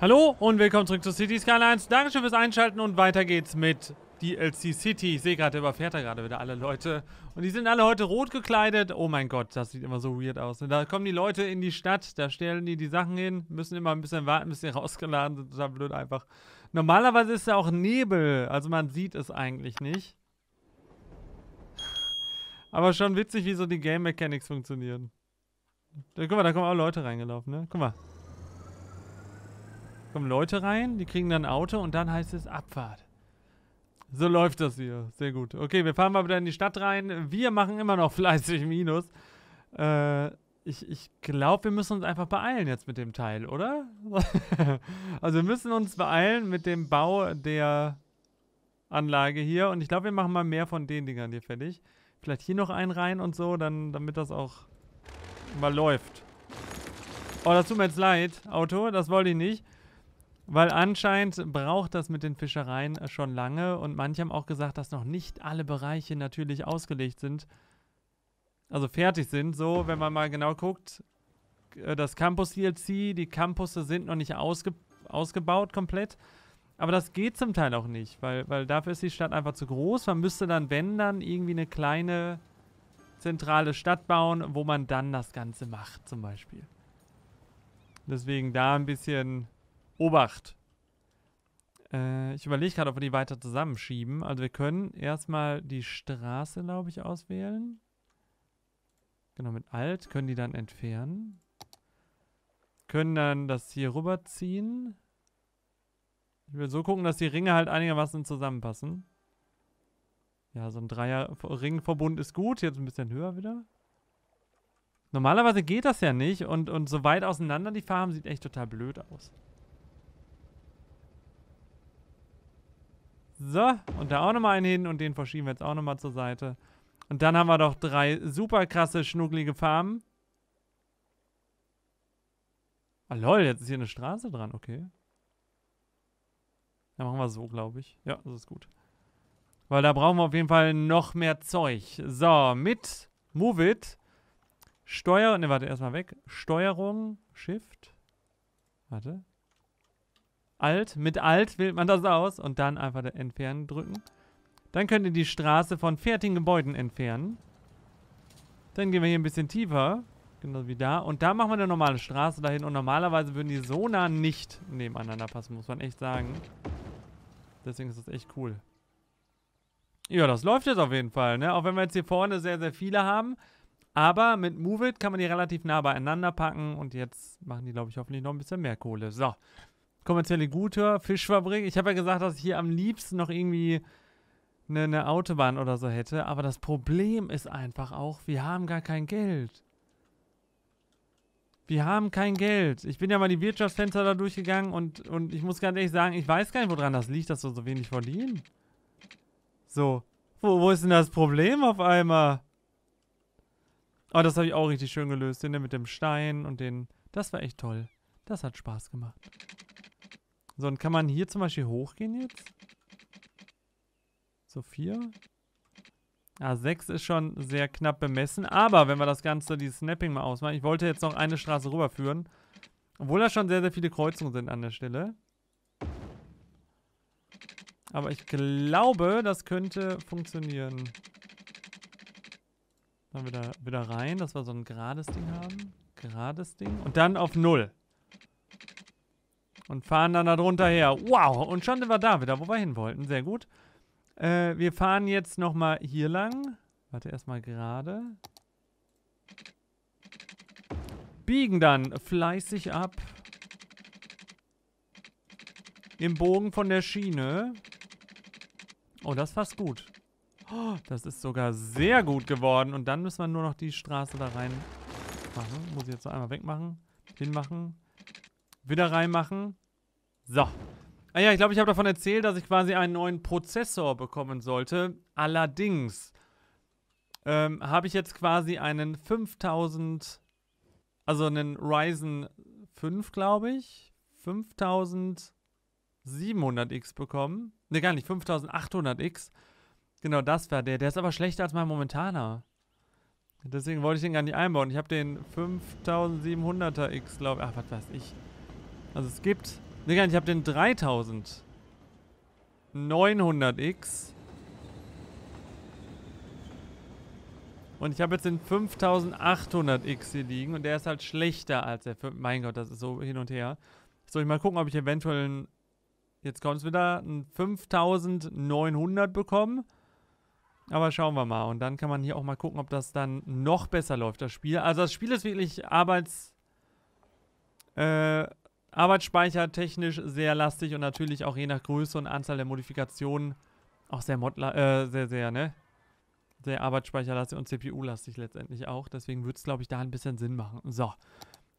Hallo und willkommen zurück zu City Skylines. Dankeschön fürs Einschalten und weiter geht's mit DLC City. Ich sehe gerade, der überfährt da gerade wieder alle Leute. Und die sind alle heute rot gekleidet. Oh mein Gott, das sieht immer so weird aus. Ne? Da kommen die Leute in die Stadt, da stellen die die Sachen hin, müssen immer ein bisschen warten, bis sie rausgeladen sind. Das Total blöd einfach. Normalerweise ist ja auch Nebel, also man sieht es eigentlich nicht. Aber schon witzig, wie so die Game Mechanics funktionieren. Da, guck mal, da kommen auch Leute reingelaufen, ne? Guck mal kommen Leute rein, die kriegen dann ein Auto und dann heißt es Abfahrt. So läuft das hier. Sehr gut. Okay, wir fahren mal wieder in die Stadt rein. Wir machen immer noch fleißig Minus. Äh, ich, ich glaube, wir müssen uns einfach beeilen jetzt mit dem Teil, oder? also wir müssen uns beeilen mit dem Bau der Anlage hier. Und ich glaube, wir machen mal mehr von den Dingern hier fertig. Vielleicht hier noch einen rein und so, dann, damit das auch mal läuft. Oh, das tut mir jetzt leid, Auto. Das wollte ich nicht. Weil anscheinend braucht das mit den Fischereien äh, schon lange und manche haben auch gesagt, dass noch nicht alle Bereiche natürlich ausgelegt sind. Also fertig sind, so, wenn man mal genau guckt. Äh, das Campus DLC, e die Campusse sind noch nicht ausge ausgebaut komplett. Aber das geht zum Teil auch nicht, weil, weil dafür ist die Stadt einfach zu groß. Man müsste dann, wenn dann, irgendwie eine kleine zentrale Stadt bauen, wo man dann das Ganze macht, zum Beispiel. Deswegen da ein bisschen Obacht. Äh, ich überlege gerade, ob wir die weiter zusammenschieben. Also wir können erstmal die Straße, glaube ich, auswählen. Genau, mit Alt können die dann entfernen. Können dann das hier rüberziehen. Ich will so gucken, dass die Ringe halt einigermaßen zusammenpassen. Ja, so ein Dreier-Ringverbund ist gut. Jetzt ein bisschen höher wieder. Normalerweise geht das ja nicht und, und so weit auseinander die Farben sieht echt total blöd aus. So, und da auch nochmal einen hin und den verschieben wir jetzt auch nochmal zur Seite. Und dann haben wir doch drei super krasse, schnucklige Farben. Ah lol, jetzt ist hier eine Straße dran, okay. Dann machen wir so, glaube ich. Ja, das ist gut. Weil da brauchen wir auf jeden Fall noch mehr Zeug. So, mit Move It. Steuer, ne, warte, erstmal weg. Steuerung, Shift. Warte. Alt, mit Alt wählt man das aus und dann einfach entfernen drücken. Dann könnt ihr die Straße von fertigen Gebäuden entfernen. Dann gehen wir hier ein bisschen tiefer. Genau wie da. Und da machen wir eine normale Straße dahin. Und normalerweise würden die so nah nicht nebeneinander passen, muss man echt sagen. Deswegen ist das echt cool. Ja, das läuft jetzt auf jeden Fall, ne? Auch wenn wir jetzt hier vorne sehr, sehr viele haben. Aber mit Move It kann man die relativ nah beieinander packen. Und jetzt machen die, glaube ich, hoffentlich noch ein bisschen mehr Kohle. So kommerzielle Gute, Fischfabrik. Ich habe ja gesagt, dass ich hier am liebsten noch irgendwie eine, eine Autobahn oder so hätte. Aber das Problem ist einfach auch, wir haben gar kein Geld. Wir haben kein Geld. Ich bin ja mal die Wirtschaftsfenster da durchgegangen und, und ich muss ganz ehrlich sagen, ich weiß gar nicht, woran das liegt, dass wir so wenig verdienen. So. Wo, wo ist denn das Problem auf einmal? Aber oh, das habe ich auch richtig schön gelöst. Den mit dem Stein und den. Das war echt toll. Das hat Spaß gemacht. So, und kann man hier zum Beispiel hochgehen jetzt? So vier. Ah, sechs ist schon sehr knapp bemessen. Aber wenn wir das Ganze, die Snapping mal ausmachen. Ich wollte jetzt noch eine Straße rüberführen. Obwohl da schon sehr, sehr viele Kreuzungen sind an der Stelle. Aber ich glaube, das könnte funktionieren. Dann wieder, wieder rein, dass wir so ein gerades Ding haben. Gerades Ding. Und dann auf Null. Und fahren dann da drunter her. Wow, und schon sind wir da wieder, wo wir hin wollten. Sehr gut. Äh, wir fahren jetzt nochmal hier lang. Warte, erstmal gerade. Biegen dann fleißig ab. Im Bogen von der Schiene. Oh, das ist fast gut. Oh, das ist sogar sehr gut geworden. Und dann müssen wir nur noch die Straße da rein machen. Muss ich jetzt noch einmal wegmachen. Hinmachen. Wieder reinmachen. So. Ah ja, ich glaube, ich habe davon erzählt, dass ich quasi einen neuen Prozessor bekommen sollte. Allerdings ähm, habe ich jetzt quasi einen 5000, also einen Ryzen 5, glaube ich, 5700X bekommen. Ne, gar nicht, 5800X. Genau, das war der. Der ist aber schlechter als mein momentaner. Deswegen wollte ich den gar nicht einbauen. Ich habe den 5700er X, glaube ich. Ach, was weiß ich. Also es gibt... Ne, ich habe den 3000. 900x. Und ich habe jetzt den 5800x hier liegen und der ist halt schlechter als der... Mein Gott, das ist so hin und her. Soll ich mal gucken, ob ich eventuell einen... Jetzt kommt es wieder, einen 5900 bekommen. Aber schauen wir mal. Und dann kann man hier auch mal gucken, ob das dann noch besser läuft, das Spiel. Also das Spiel ist wirklich arbeits... Äh, Arbeitsspeicher technisch sehr lastig und natürlich auch je nach Größe und Anzahl der Modifikationen auch sehr modla äh, sehr, sehr, ne? Sehr arbeitsspeicherlastig und CPU-lastig letztendlich auch. Deswegen würde es, glaube ich, da ein bisschen Sinn machen. So.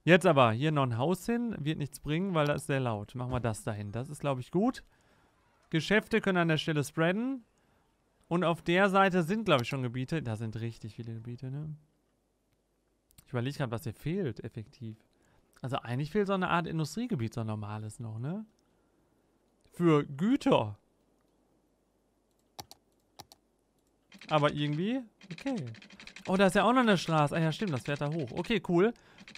Jetzt aber hier noch ein Haus hin. Wird nichts bringen, weil das ist sehr laut. Machen wir das dahin. Das ist, glaube ich, gut. Geschäfte können an der Stelle spreaden. Und auf der Seite sind, glaube ich, schon Gebiete. Da sind richtig viele Gebiete, ne? Ich überlege gerade, was hier fehlt, effektiv. Also eigentlich fehlt so eine Art Industriegebiet, so ein normales noch, ne? Für Güter. Aber irgendwie, okay. Oh, da ist ja auch noch eine Straße. Ah ja, stimmt, das fährt da hoch. Okay, cool.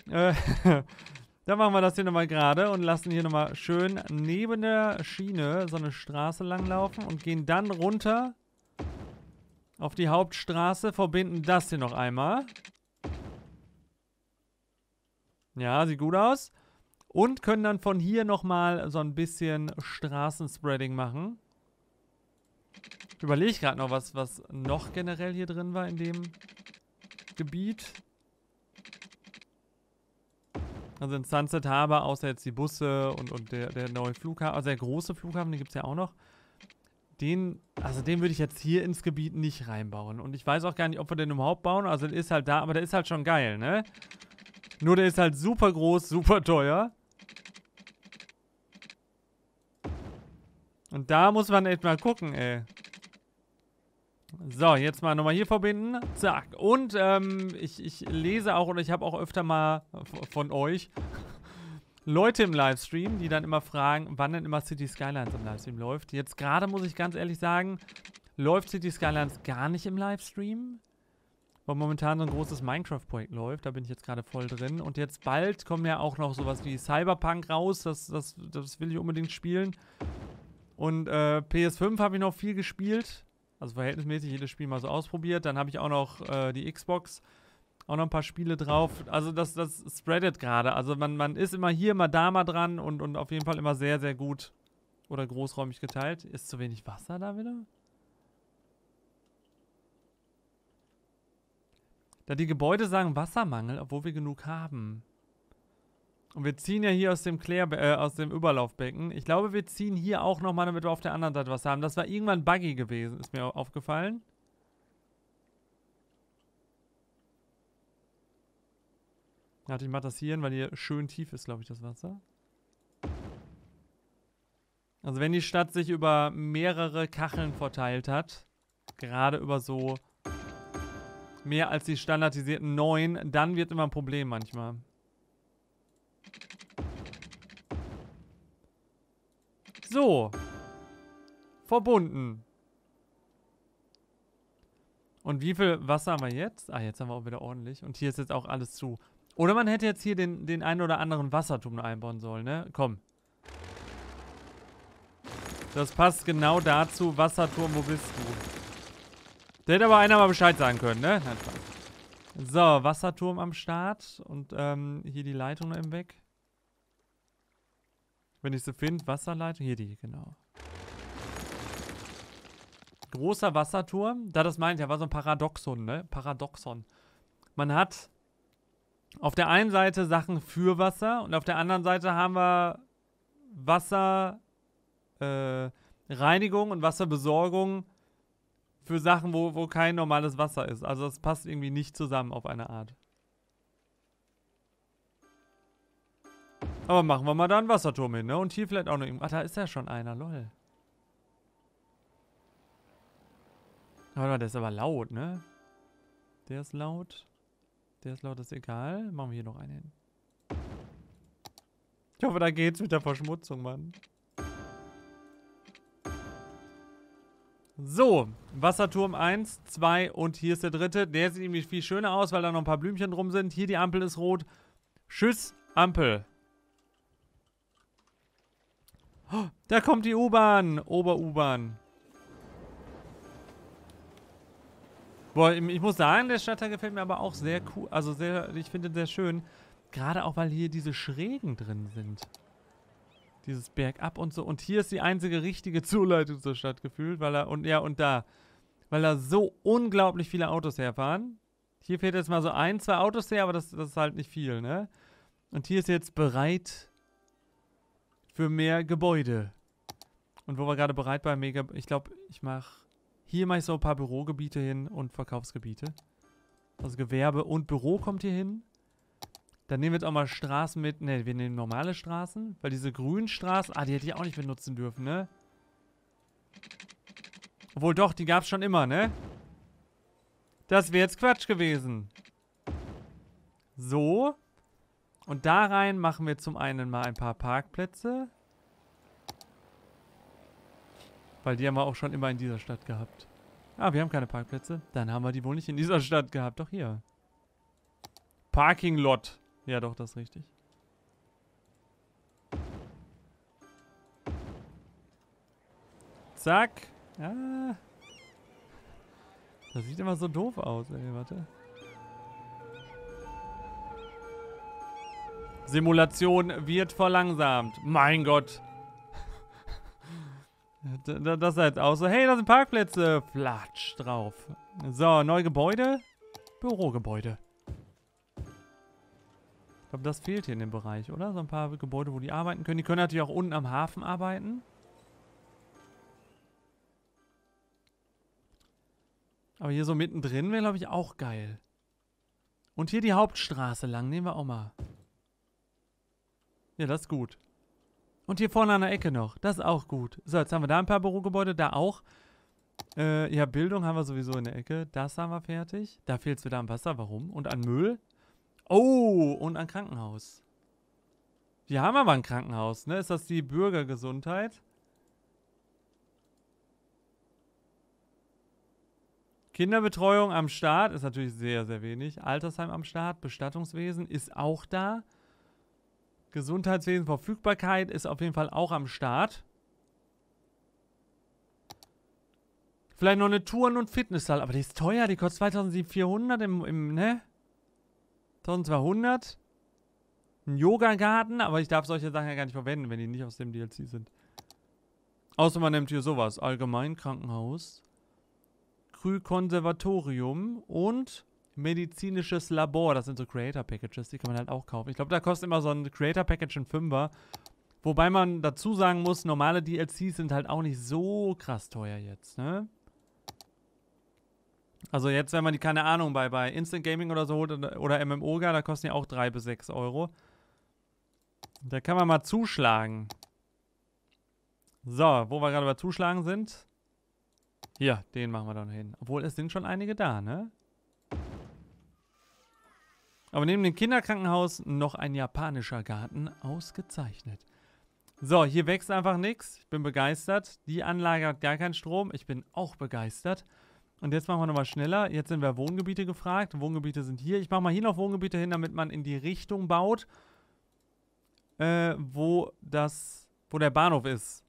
Äh, dann machen wir das hier nochmal gerade und lassen hier nochmal schön neben der Schiene so eine Straße langlaufen und gehen dann runter auf die Hauptstraße, verbinden das hier noch einmal. Ja, sieht gut aus. Und können dann von hier nochmal so ein bisschen Straßenspreading machen. Überlege ich gerade noch, was, was noch generell hier drin war in dem Gebiet. Also in Sunset Harbor, außer jetzt die Busse und, und der, der neue Flughafen, also der große Flughafen, den gibt es ja auch noch. Den, also den würde ich jetzt hier ins Gebiet nicht reinbauen. Und ich weiß auch gar nicht, ob wir den überhaupt bauen. Also der ist halt da, aber der ist halt schon geil, ne? Nur der ist halt super groß, super teuer. Und da muss man echt mal gucken, ey. So, jetzt mal nochmal hier verbinden. Zack. Und ähm, ich, ich lese auch oder ich habe auch öfter mal von euch Leute im Livestream, die dann immer fragen, wann denn immer City Skylines im Livestream läuft. Jetzt gerade muss ich ganz ehrlich sagen, läuft City Skylines gar nicht im Livestream weil momentan so ein großes Minecraft-Projekt läuft. Da bin ich jetzt gerade voll drin. Und jetzt bald kommen ja auch noch sowas wie Cyberpunk raus. Das, das, das will ich unbedingt spielen. Und äh, PS5 habe ich noch viel gespielt. Also verhältnismäßig jedes Spiel mal so ausprobiert. Dann habe ich auch noch äh, die Xbox. Auch noch ein paar Spiele drauf. Also das, das spreadet gerade. Also man, man ist immer hier, immer da mal dran und, und auf jeden Fall immer sehr, sehr gut oder großräumig geteilt. Ist zu wenig Wasser da wieder? Da die Gebäude sagen Wassermangel, obwohl wir genug haben. Und wir ziehen ja hier aus dem, Klär äh, aus dem Überlaufbecken. Ich glaube, wir ziehen hier auch nochmal, damit wir auf der anderen Seite was haben. Das war irgendwann buggy gewesen, ist mir aufgefallen. Warte, ich mach das hier hin, weil hier schön tief ist, glaube ich, das Wasser. Also wenn die Stadt sich über mehrere Kacheln verteilt hat, gerade über so Mehr als die standardisierten 9. Dann wird immer ein Problem manchmal. So. Verbunden. Und wie viel Wasser haben wir jetzt? Ah, jetzt haben wir auch wieder ordentlich. Und hier ist jetzt auch alles zu. Oder man hätte jetzt hier den, den einen oder anderen Wasserturm einbauen sollen, ne? Komm. Das passt genau dazu. Wasserturm, wo bist du? Da hätte aber einer mal Bescheid sagen können, ne? Nein, Spaß. So, Wasserturm am Start. Und ähm, hier die Leitung noch im Weg. Wenn ich sie finde, Wasserleitung. Hier die, genau. Großer Wasserturm. Da das meint ja, war so ein Paradoxon, ne? Paradoxon. Man hat auf der einen Seite Sachen für Wasser und auf der anderen Seite haben wir Wasser. äh, Reinigung und Wasserbesorgung für Sachen, wo, wo kein normales Wasser ist. Also das passt irgendwie nicht zusammen auf eine Art. Aber machen wir mal da einen Wasserturm hin, ne? Und hier vielleicht auch noch irgendwas. Ah, da ist ja schon einer, lol. Warte mal, der ist aber laut, ne? Der ist laut. Der ist laut, ist egal. Machen wir hier noch einen hin. Ich hoffe, da geht's mit der Verschmutzung, Mann. So, Wasserturm 1, 2 und hier ist der dritte. Der sieht nämlich viel schöner aus, weil da noch ein paar Blümchen drum sind. Hier die Ampel ist rot. Tschüss, Ampel. Oh, da kommt die U-Bahn. Ober-U-Bahn. Boah, ich muss sagen, der Stadtteil gefällt mir aber auch sehr cool. Also sehr, ich finde den sehr schön. Gerade auch, weil hier diese Schrägen drin sind. Dieses Bergab und so. Und hier ist die einzige richtige Zuleitung zur Stadt gefühlt, weil er, und ja, und da. Weil da so unglaublich viele Autos herfahren. Hier fehlt jetzt mal so ein, zwei Autos her, aber das, das ist halt nicht viel, ne? Und hier ist jetzt bereit für mehr Gebäude. Und wo wir gerade bereit bei Mega... Ich glaube, ich mache... Hier mache ich so ein paar Bürogebiete hin und Verkaufsgebiete. Also Gewerbe und Büro kommt hier hin. Dann nehmen wir jetzt auch mal Straßen mit. Ne, wir nehmen normale Straßen. Weil diese grünen Straßen... Ah, die hätte ich auch nicht benutzen dürfen, ne? Obwohl doch, die gab es schon immer, ne? Das wäre jetzt Quatsch gewesen. So. Und da rein machen wir zum einen mal ein paar Parkplätze. Weil die haben wir auch schon immer in dieser Stadt gehabt. Ah, wir haben keine Parkplätze. Dann haben wir die wohl nicht in dieser Stadt gehabt. Doch hier. Parking Lot. Ja, doch, das ist richtig. Zack. Ah. Das sieht immer so doof aus, ey, warte. Simulation wird verlangsamt. Mein Gott. Das sah jetzt aus so, hey, da sind Parkplätze. Flatsch drauf. So, neue Gebäude. Bürogebäude glaube, das fehlt hier in dem Bereich, oder? So ein paar Gebäude, wo die arbeiten können. Die können natürlich auch unten am Hafen arbeiten. Aber hier so mittendrin wäre, glaube ich, auch geil. Und hier die Hauptstraße lang nehmen wir auch mal. Ja, das ist gut. Und hier vorne an der Ecke noch. Das ist auch gut. So, jetzt haben wir da ein paar Bürogebäude, da auch. Äh, ja, Bildung haben wir sowieso in der Ecke. Das haben wir fertig. Da fehlt es wieder am Wasser. Warum? Und an Müll? Oh, und ein Krankenhaus. Wir haben aber ein Krankenhaus, ne? Ist das die Bürgergesundheit? Kinderbetreuung am Start ist natürlich sehr, sehr wenig. Altersheim am Start, Bestattungswesen ist auch da. Gesundheitswesen, Verfügbarkeit ist auf jeden Fall auch am Start. Vielleicht noch eine Touren- und Fitnesshalle, aber die ist teuer, die kostet 2400 im, im ne? 1200. Ein Yoga-Garten, aber ich darf solche Sachen ja gar nicht verwenden, wenn die nicht aus dem DLC sind. Außer man nimmt hier sowas. Allgemeinkrankenhaus. Krankenhaus. Krü-Konservatorium und medizinisches Labor. Das sind so Creator-Packages, die kann man halt auch kaufen. Ich glaube, da kostet immer so ein Creator-Package ein Fünfer. Wobei man dazu sagen muss, normale DLCs sind halt auch nicht so krass teuer jetzt, ne? Also jetzt, wenn man die, keine Ahnung, bei, bei Instant Gaming oder so holt oder MMO, da kosten die auch 3 bis 6 Euro. Da kann man mal zuschlagen. So, wo wir gerade bei Zuschlagen sind. Hier, den machen wir dann hin. Obwohl, es sind schon einige da, ne? Aber neben dem Kinderkrankenhaus noch ein japanischer Garten. Ausgezeichnet. So, hier wächst einfach nichts. Ich bin begeistert. Die Anlage hat gar keinen Strom. Ich bin auch begeistert. Und jetzt machen wir nochmal schneller. Jetzt sind wir Wohngebiete gefragt. Wohngebiete sind hier. Ich mache mal hier noch Wohngebiete hin, damit man in die Richtung baut, äh, wo, das, wo der Bahnhof ist.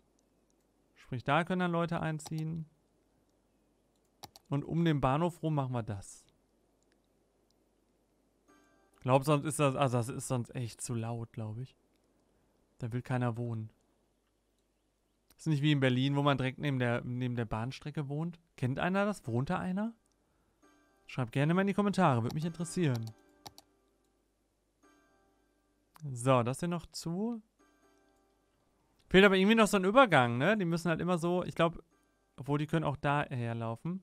Sprich, da können dann Leute einziehen. Und um den Bahnhof rum machen wir das. Glaub, sonst ist das, also das ist sonst echt zu laut, glaube ich. Da will keiner wohnen. Ist nicht wie in Berlin, wo man direkt neben der, neben der Bahnstrecke wohnt. Kennt einer das? Wohnt da einer? Schreibt gerne mal in die Kommentare, würde mich interessieren. So, das hier noch zu. Fehlt aber irgendwie noch so ein Übergang, ne? Die müssen halt immer so, ich glaube, obwohl die können auch da herlaufen.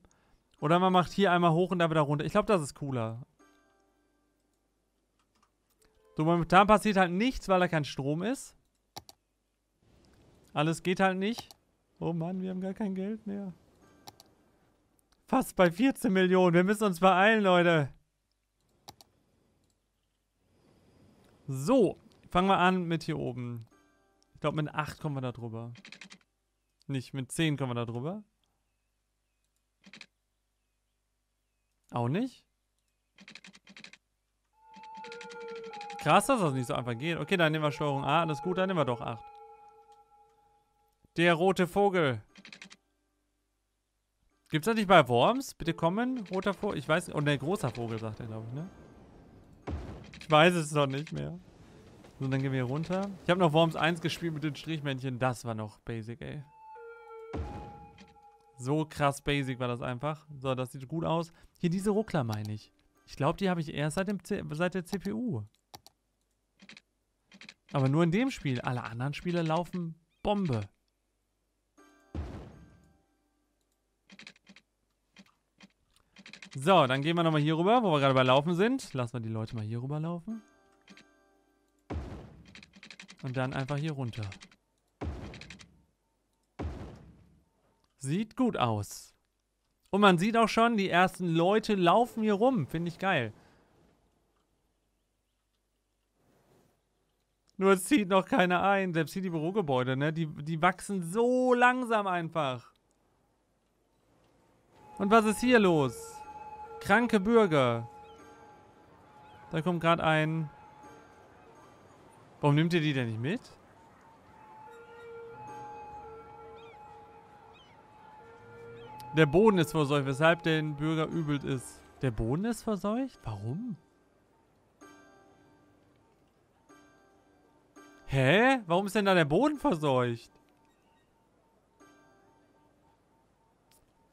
Oder man macht hier einmal hoch und da wieder runter. Ich glaube, das ist cooler. So, momentan passiert halt nichts, weil da kein Strom ist. Alles geht halt nicht. Oh Mann, wir haben gar kein Geld mehr. Fast bei 14 Millionen. Wir müssen uns beeilen, Leute. So, fangen wir an mit hier oben. Ich glaube, mit 8 kommen wir da drüber. Nicht, mit 10 kommen wir da drüber. Auch nicht? Krass, dass das nicht so einfach geht. Okay, dann nehmen wir Steuerung A. Alles gut, dann nehmen wir doch 8. Der rote Vogel. Gibt's das nicht bei Worms? Bitte kommen, roter Vogel. Ich weiß, und oh, der großer Vogel sagt er, glaube ich, ne? Ich weiß es noch nicht mehr. So, dann gehen wir hier runter. Ich habe noch Worms 1 gespielt mit den Strichmännchen. Das war noch basic, ey. So krass basic war das einfach. So, das sieht gut aus. Hier diese Ruckler meine ich. Ich glaube, die habe ich erst seit, seit, der CPU. Aber nur in dem Spiel. Alle anderen Spiele laufen Bombe. So, dann gehen wir nochmal hier rüber, wo wir gerade bei Laufen sind. Lassen wir die Leute mal hier rüber laufen. Und dann einfach hier runter. Sieht gut aus. Und man sieht auch schon, die ersten Leute laufen hier rum. Finde ich geil. Nur zieht noch keiner ein. Selbst hier die Bürogebäude, ne? Die, die wachsen so langsam einfach. Und was ist hier los? Kranke Bürger. Da kommt gerade ein... Warum nimmt ihr die denn nicht mit? Der Boden ist verseucht, weshalb den Bürger übelt ist. Der Boden ist verseucht? Warum? Hä? Warum ist denn da der Boden verseucht?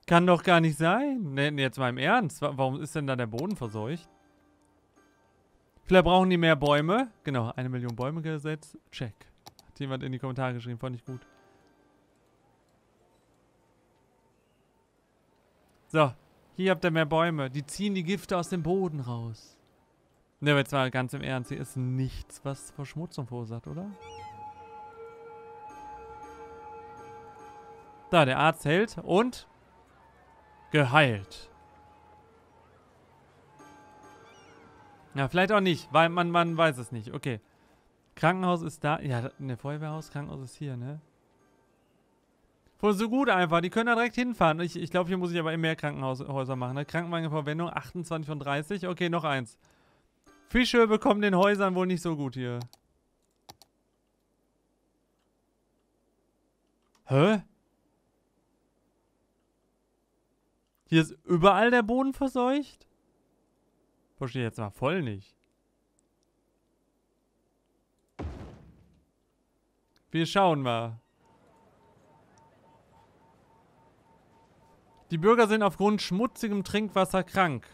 Kann doch gar nicht sein. Nee, jetzt mal im Ernst. Warum ist denn da der Boden verseucht? Vielleicht brauchen die mehr Bäume. Genau, eine Million Bäume gesetzt. Check. Hat jemand in die Kommentare geschrieben. Fand ich gut. So, hier habt ihr mehr Bäume. Die ziehen die Gifte aus dem Boden raus. Ne, aber jetzt mal ganz im Ernst. Hier ist nichts, was Verschmutzung verursacht, oder? Da, der Arzt hält und geheilt. Ja, vielleicht auch nicht, weil man, man weiß es nicht. Okay. Krankenhaus ist da. Ja, ne, Feuerwehrhaus, Krankenhaus ist hier, ne? Voll so gut einfach. Die können da direkt hinfahren. Ich, ich glaube, hier muss ich aber mehr Krankenhäuser machen. Ne? Krankenwagenverwendung 28 von 30. Okay, noch eins. Fische bekommen den Häusern wohl nicht so gut hier. Hä? Hier ist überall der Boden verseucht? Verstehe jetzt mal voll nicht. Wir schauen mal. Die Bürger sind aufgrund schmutzigem Trinkwasser krank.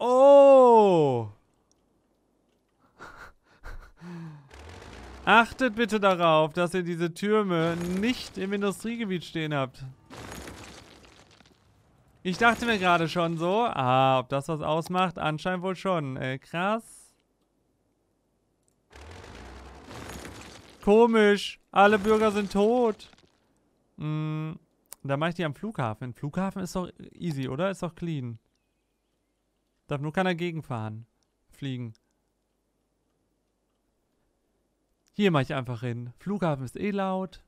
Oh! Achtet bitte darauf, dass ihr diese Türme nicht im Industriegebiet stehen habt. Ich dachte mir gerade schon so, ah, ob das was ausmacht? Anscheinend wohl schon. Äh, krass. Komisch. Alle Bürger sind tot. Hm, da mache ich die am Flughafen. Flughafen ist doch easy, oder? Ist doch clean. Darf nur keiner gegenfahren. Fliegen. Hier mache ich einfach hin. Flughafen ist eh laut.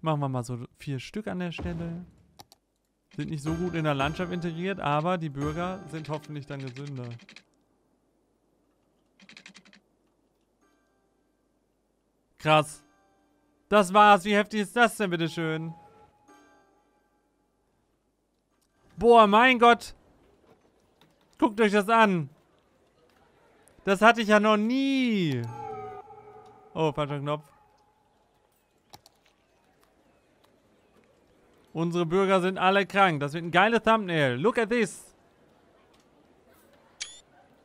Machen wir mal so vier Stück an der Stelle sind nicht so gut in der Landschaft integriert, aber die Bürger sind hoffentlich dann gesünder. Krass. Das war's. Wie heftig ist das denn, bitteschön? Boah, mein Gott. Guckt euch das an. Das hatte ich ja noch nie. Oh, falscher Knopf. Unsere Bürger sind alle krank. Das wird ein geiles Thumbnail. Look at this.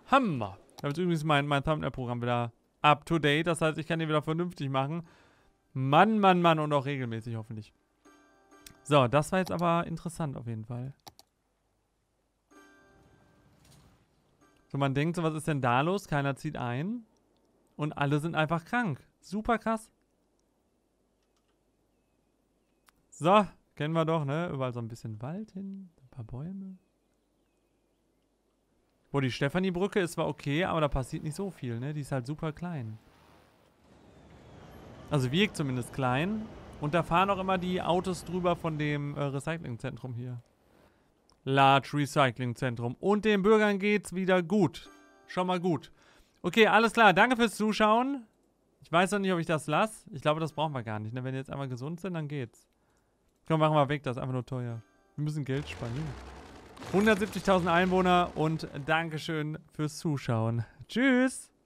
Hammer. Ich habe jetzt übrigens mein, mein Thumbnail-Programm wieder up to date. Das heißt, ich kann den wieder vernünftig machen. Mann, Mann, Mann. Und auch regelmäßig hoffentlich. So, das war jetzt aber interessant auf jeden Fall. So, man denkt so, was ist denn da los? Keiner zieht ein. Und alle sind einfach krank. Super krass. So, Kennen wir doch, ne? Überall so ein bisschen Wald hin, ein paar Bäume. Boah, die Stefanie-Brücke ist zwar okay, aber da passiert nicht so viel, ne? Die ist halt super klein. Also wirkt zumindest klein. Und da fahren auch immer die Autos drüber von dem äh, Recyclingzentrum hier. Large Recyclingzentrum. Und den Bürgern geht's wieder gut. Schon mal gut. Okay, alles klar. Danke fürs Zuschauen. Ich weiß noch nicht, ob ich das lasse. Ich glaube, das brauchen wir gar nicht. Ne? Wenn die jetzt einmal gesund sind, dann geht's. Komm, machen wir weg, das ist einfach nur teuer. Wir müssen Geld sparen. 170.000 Einwohner und Dankeschön fürs Zuschauen. Tschüss!